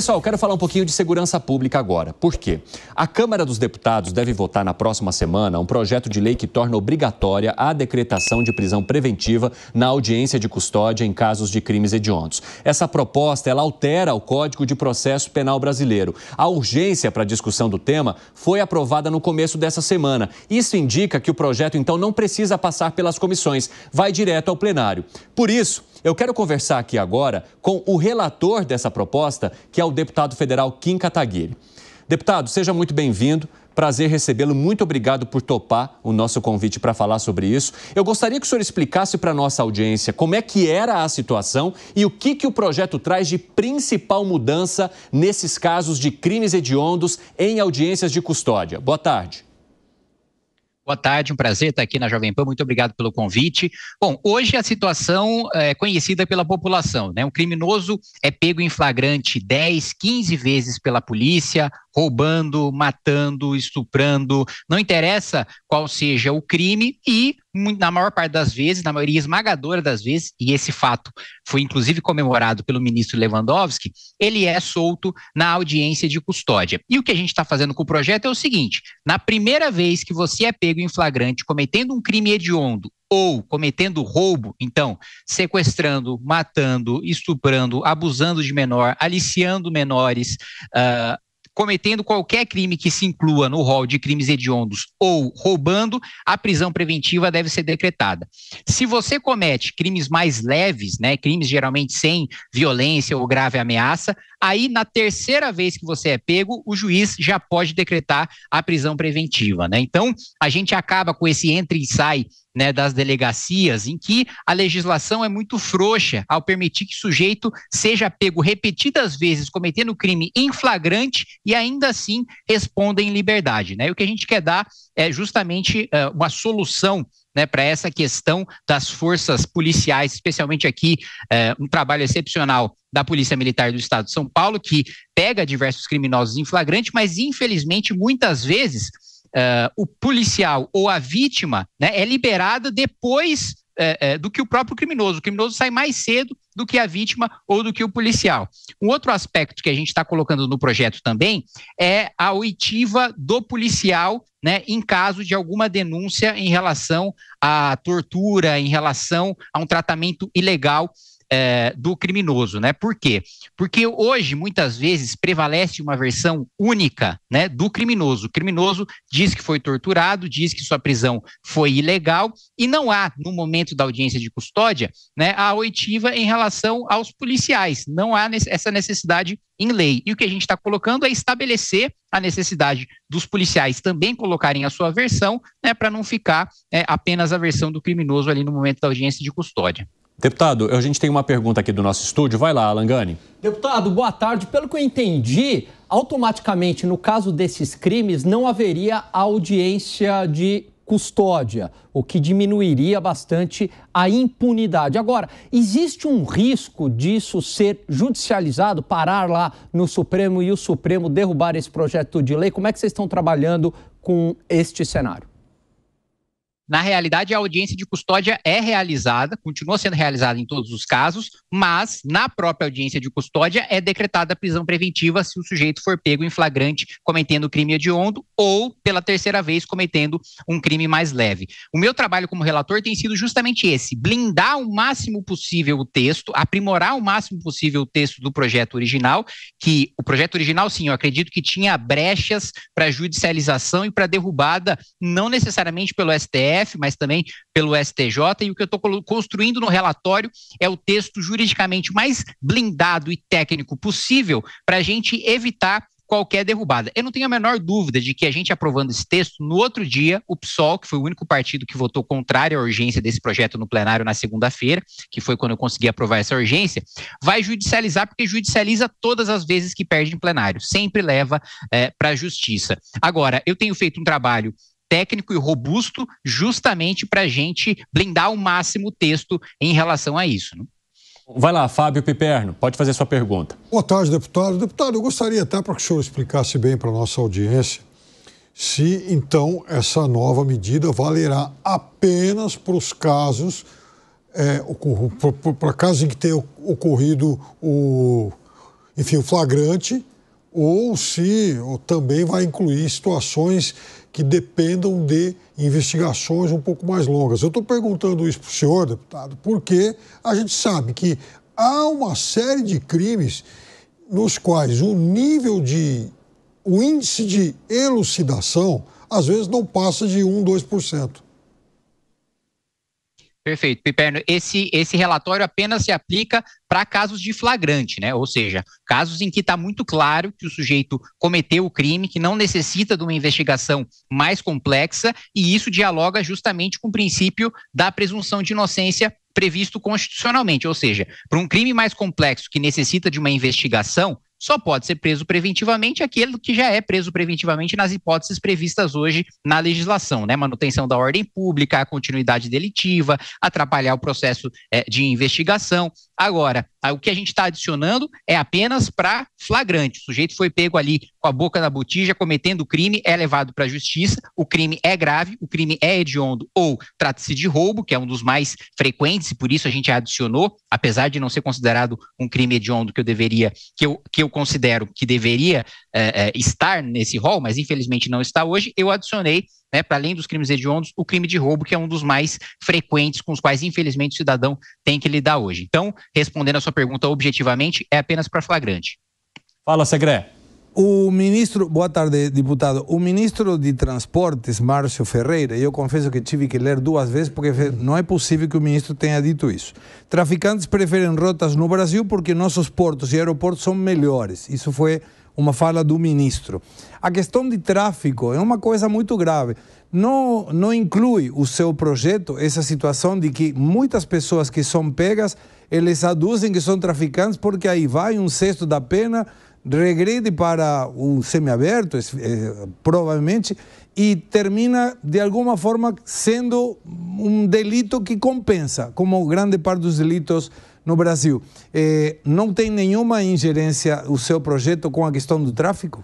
Pessoal, quero falar um pouquinho de segurança pública agora. Por quê? A Câmara dos Deputados deve votar na próxima semana um projeto de lei que torna obrigatória a decretação de prisão preventiva na audiência de custódia em casos de crimes hediondos. Essa proposta ela altera o Código de Processo Penal Brasileiro. A urgência para a discussão do tema foi aprovada no começo dessa semana. Isso indica que o projeto então não precisa passar pelas comissões, vai direto ao plenário. Por isso, eu quero conversar aqui agora com o relator dessa proposta, que é o o deputado federal Kim Kataguiri. Deputado, seja muito bem-vindo. Prazer recebê-lo. Muito obrigado por topar o nosso convite para falar sobre isso. Eu gostaria que o senhor explicasse para a nossa audiência como é que era a situação e o que, que o projeto traz de principal mudança nesses casos de crimes hediondos em audiências de custódia. Boa tarde. Boa tarde, um prazer estar aqui na Jovem Pan. Muito obrigado pelo convite. Bom, hoje a situação é conhecida pela população, né? Um criminoso é pego em flagrante 10, 15 vezes pela polícia, roubando, matando, estuprando, não interessa qual seja o crime e na maior parte das vezes, na maioria esmagadora das vezes, e esse fato foi inclusive comemorado pelo ministro Lewandowski, ele é solto na audiência de custódia. E o que a gente está fazendo com o projeto é o seguinte: na primeira vez que você é pego em flagrante cometendo um crime hediondo ou cometendo roubo, então, sequestrando, matando, estuprando, abusando de menor, aliciando menores, ah, cometendo qualquer crime que se inclua no rol de crimes hediondos ou roubando, a prisão preventiva deve ser decretada. Se você comete crimes mais leves, né, crimes geralmente sem violência ou grave ameaça, aí na terceira vez que você é pego, o juiz já pode decretar a prisão preventiva, né? Então, a gente acaba com esse entra e sai né, das delegacias, em que a legislação é muito frouxa ao permitir que o sujeito seja pego repetidas vezes cometendo crime em flagrante e ainda assim responda em liberdade. Né? E o que a gente quer dar é justamente uh, uma solução né, para essa questão das forças policiais, especialmente aqui é, um trabalho excepcional da Polícia Militar do Estado de São Paulo, que pega diversos criminosos em flagrante, mas infelizmente muitas vezes uh, o policial ou a vítima né, é liberada depois uh, uh, do que o próprio criminoso. O criminoso sai mais cedo do que a vítima ou do que o policial. Um outro aspecto que a gente está colocando no projeto também é a oitiva do policial né, em caso de alguma denúncia em relação à tortura, em relação a um tratamento ilegal é, do criminoso, né? Por quê? Porque hoje, muitas vezes, prevalece uma versão única né, do criminoso. O criminoso diz que foi torturado, diz que sua prisão foi ilegal, e não há, no momento da audiência de custódia, né, a oitiva em relação aos policiais. Não há essa necessidade em lei. E o que a gente está colocando é estabelecer a necessidade dos policiais também colocarem a sua versão, né, para não ficar é, apenas a versão do criminoso ali no momento da audiência de custódia. Deputado, a gente tem uma pergunta aqui do nosso estúdio. Vai lá, Alangani. Deputado, boa tarde. Pelo que eu entendi, automaticamente, no caso desses crimes, não haveria audiência de custódia, o que diminuiria bastante a impunidade. Agora, existe um risco disso ser judicializado, parar lá no Supremo e o Supremo derrubar esse projeto de lei? Como é que vocês estão trabalhando com este cenário? Na realidade, a audiência de custódia é realizada, continua sendo realizada em todos os casos, mas na própria audiência de custódia é decretada a prisão preventiva se o sujeito for pego em flagrante cometendo crime hediondo ou pela terceira vez cometendo um crime mais leve. O meu trabalho como relator tem sido justamente esse: blindar o máximo possível o texto, aprimorar o máximo possível o texto do projeto original, que o projeto original, sim, eu acredito que tinha brechas para judicialização e para derrubada, não necessariamente pelo STF STF, mas também pelo STJ, e o que eu estou construindo no relatório é o texto juridicamente mais blindado e técnico possível para a gente evitar qualquer derrubada. Eu não tenho a menor dúvida de que a gente aprovando esse texto, no outro dia, o PSOL, que foi o único partido que votou contrário à urgência desse projeto no plenário na segunda-feira, que foi quando eu consegui aprovar essa urgência, vai judicializar, porque judicializa todas as vezes que perde em plenário, sempre leva é, eh, para a justiça. Agora, eu tenho feito um trabalho técnico e robusto, justamente para a gente blindar ao máximo o texto em relação a isso. Né? Vai lá, Fábio Piperno, pode fazer sua pergunta. Boa tarde, deputado. Deputado, eu gostaria até para que o senhor explicasse bem para a nossa audiência se então essa nova medida valerá apenas para os casos, é, para casos em que tenha ocorrido o, enfim, o flagrante ou se ou também vai incluir situações que dependam de investigações um pouco mais longas. Eu estou perguntando isso para o senhor, deputado, porque a gente sabe que há uma série de crimes nos quais o nível de. o índice de elucidação às vezes não passa de 1, 2%. Perfeito, Piperno. Esse, esse relatório apenas se aplica para casos de flagrante, né? Ou seja, casos em que está muito claro que o sujeito cometeu o crime, que não necessita de uma investigação mais complexa, e isso dialoga justamente com o princípio da presunção de inocência previsto constitucionalmente. Ou seja, para um crime mais complexo que necessita de uma investigação, só pode ser preso preventivamente aquele que já é preso preventivamente nas hipóteses previstas hoje na legislação, né? Manutenção da ordem pública, a continuidade delitiva, atrapalhar o processo é, de investigação. Agora, o que a gente está adicionando é apenas para flagrante. O sujeito foi pego ali com a boca na botija, cometendo o crime, é levado para a justiça, o crime é grave, o crime é hediondo ou trata-se de roubo, que é um dos mais frequentes, e por isso a gente adicionou, apesar de não ser considerado um crime hediondo que eu deveria, que eu, que eu considero que deveria é, é, estar nesse rol, mas infelizmente não está hoje, eu adicionei, né, para além dos crimes hediondos, o crime de roubo, que é um dos mais frequentes, com os quais, infelizmente, o cidadão tem que lidar hoje. Então, respondendo a sua pergunta objetivamente, é apenas para flagrante. Fala, Segré. O ministro, boa tarde, deputado. O ministro de Transportes, Márcio Ferreira, eu confesso que tive que ler duas vezes porque não é possível que o ministro tenha dito isso. Traficantes preferem rotas no Brasil porque nossos portos e aeroportos são melhores. Isso foi uma fala do ministro. A questão de tráfico é uma coisa muito grave. Não, não inclui o seu projeto essa situação de que muitas pessoas que são pegas, eles aduzem que são traficantes, porque aí vai um sexto da pena, regride para o semiaberto, eh, provavelmente, e termina, de alguma forma, sendo um delito que compensa, como grande parte dos delitos no Brasil. Eh, não tem nenhuma ingerência o seu projeto com a questão do tráfico?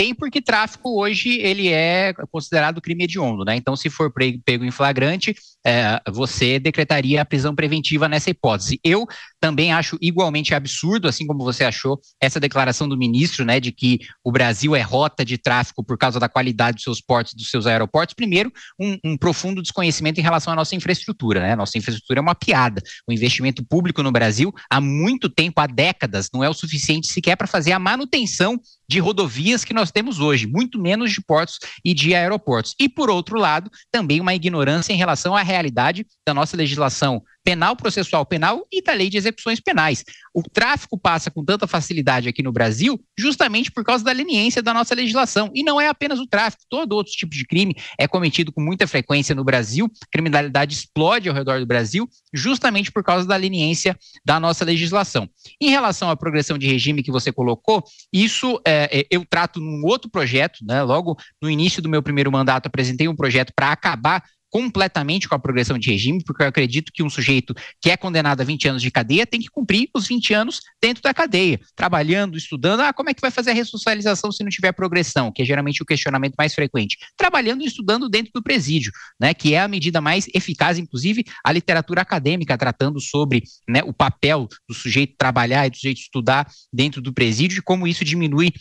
Tem porque tráfico hoje ele é considerado crime hediondo, né? Então, se for pego em flagrante, é, você decretaria a prisão preventiva nessa hipótese. Eu também acho igualmente absurdo, assim como você achou essa declaração do ministro, né, de que o Brasil é rota de tráfico por causa da qualidade dos seus portos, dos seus aeroportos. Primeiro, um, um profundo desconhecimento em relação à nossa infraestrutura, né? Nossa infraestrutura é uma piada. O investimento público no Brasil há muito tempo, há décadas, não é o suficiente sequer para fazer a manutenção de rodovias que nós temos hoje, muito menos de portos e de aeroportos. E, por outro lado, também uma ignorância em relação à realidade da nossa legislação penal processual penal e da lei de execuções penais. O tráfico passa com tanta facilidade aqui no Brasil justamente por causa da leniência da nossa legislação. E não é apenas o tráfico, todo outro tipo de crime é cometido com muita frequência no Brasil, criminalidade explode ao redor do Brasil justamente por causa da leniência da nossa legislação. Em relação à progressão de regime que você colocou, isso é, é eu trato num outro projeto, né? logo no início do meu primeiro mandato apresentei um projeto para acabar completamente com a progressão de regime, porque eu acredito que um sujeito que é condenado a 20 anos de cadeia tem que cumprir os 20 anos dentro da cadeia, trabalhando, estudando. Ah, como é que vai fazer a ressocialização se não tiver progressão, que é geralmente o questionamento mais frequente. Trabalhando e estudando dentro do presídio, né, que é a medida mais eficaz, inclusive a literatura acadêmica tratando sobre né, o papel do sujeito trabalhar e do sujeito estudar dentro do presídio e como isso diminui uh,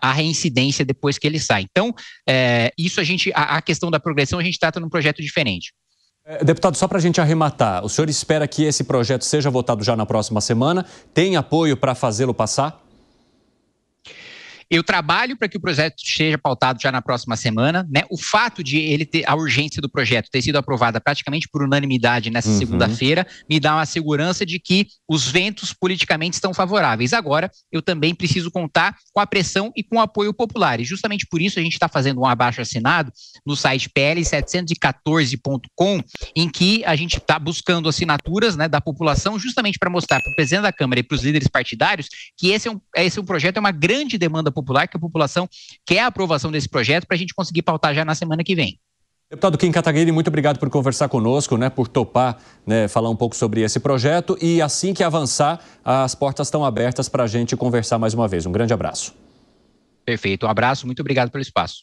a reincidência depois que ele sai. Então, é, isso a gente, a, a questão da progressão a gente trata num projeto diferente. É, deputado, só para a gente arrematar, o senhor espera que esse projeto seja votado já na próxima semana? Tem apoio para fazê-lo passar? Eu trabalho para que o projeto seja pautado já na próxima semana. Né? O fato de ele ter a urgência do projeto ter sido aprovada praticamente por unanimidade nessa uhum. segunda-feira me dá uma segurança de que os ventos politicamente estão favoráveis. Agora, eu também preciso contar com a pressão e com o apoio popular. E justamente por isso a gente está fazendo um abaixo assinado no site pl714.com, em que a gente está buscando assinaturas né, da população justamente para mostrar para o presidente da Câmara e para os líderes partidários que esse é um, esse é um projeto, é uma grande demanda popular, que a população quer a aprovação desse projeto para a gente conseguir pautar já na semana que vem. Deputado Kim Kataguiri, muito obrigado por conversar conosco, né, por topar, né, falar um pouco sobre esse projeto. E assim que avançar, as portas estão abertas para a gente conversar mais uma vez. Um grande abraço. Perfeito, um abraço, muito obrigado pelo espaço.